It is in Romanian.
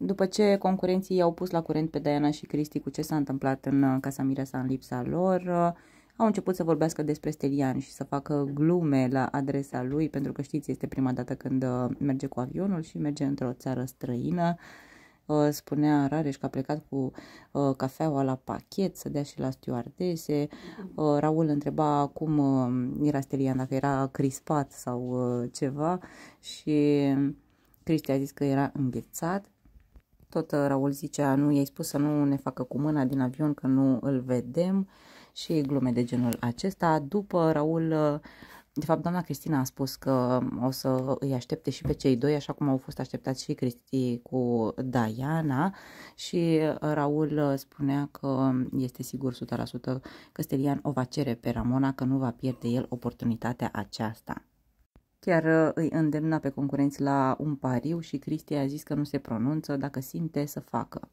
După ce concurenții i-au pus la curent pe Diana și Cristi cu ce s-a întâmplat în uh, Casa Mireasa în lipsa lor, uh, au început să vorbească despre Stelian și să facă glume la adresa lui, pentru că știți, este prima dată când uh, merge cu avionul și merge într-o țară străină. Spunea Rareș că a plecat cu cafeaua la pachet, să dea și la stewardese. Raul întreba cum era Stelian, dacă era crispat sau ceva și Cristi a zis că era înghețat tot uh, Raul zicea, nu, i-ai spus să nu ne facă cu mâna din avion, că nu îl vedem și glume de genul acesta. După Raul, uh, de fapt, doamna Cristina a spus că o să îi aștepte și pe cei doi, așa cum au fost așteptați și Cristi cu Diana și uh, Raul spunea că este sigur 100% că Stelian o va cere pe Ramona, că nu va pierde el oportunitatea aceasta. Chiar uh, îi îndemna pe concurenți la un pariu și Cristi a zis că nu se pronunță dacă simte să facă.